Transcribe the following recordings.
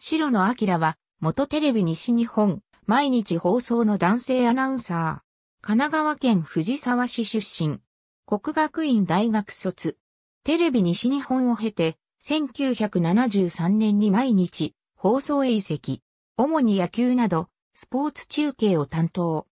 白野明は、元テレビ西日本、毎日放送の男性アナウンサー。神奈川県藤沢市出身。国学院大学卒。テレビ西日本を経て、1973年に毎日、放送へ移籍。主に野球など、スポーツ中継を担当。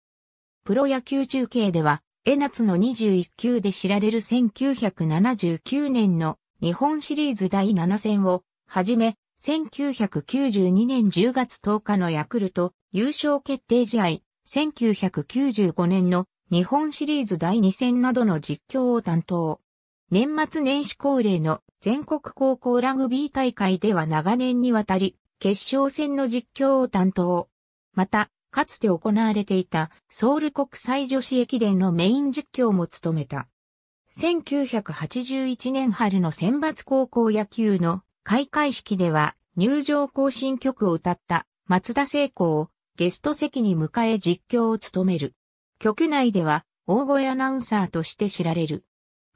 プロ野球中継では、江夏の21球で知られる1979年の日本シリーズ第7戦を、はじめ、1992年10月10日のヤクルト優勝決定試合、1995年の日本シリーズ第2戦などの実況を担当。年末年始恒例の全国高校ラグビー大会では長年にわたり決勝戦の実況を担当。また、かつて行われていたソウル国際女子駅伝のメイン実況も務めた。1981年春の選抜高校野球の開会式では入場行進曲を歌った松田聖子をゲスト席に迎え実況を務める。局内では大声アナウンサーとして知られる。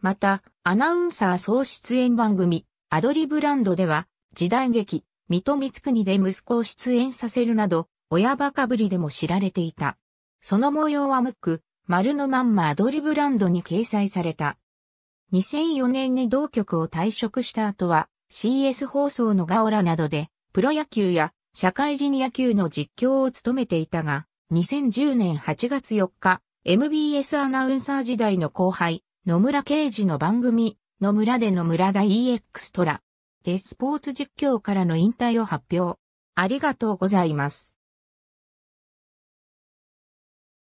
また、アナウンサー総出演番組、アドリブランドでは、時代劇、水戸光国で息子を出演させるなど、親バカぶりでも知られていた。その模様はムック、丸のまんまアドリブランドに掲載された。2004年に同局を退職した後は、CS 放送のガオラなどで、プロ野球や社会人野球の実況を務めていたが、2010年8月4日、MBS アナウンサー時代の後輩、野村刑事の番組、野村での村田 EX トラでスポーツ実況からの引退を発表。ありがとうございます。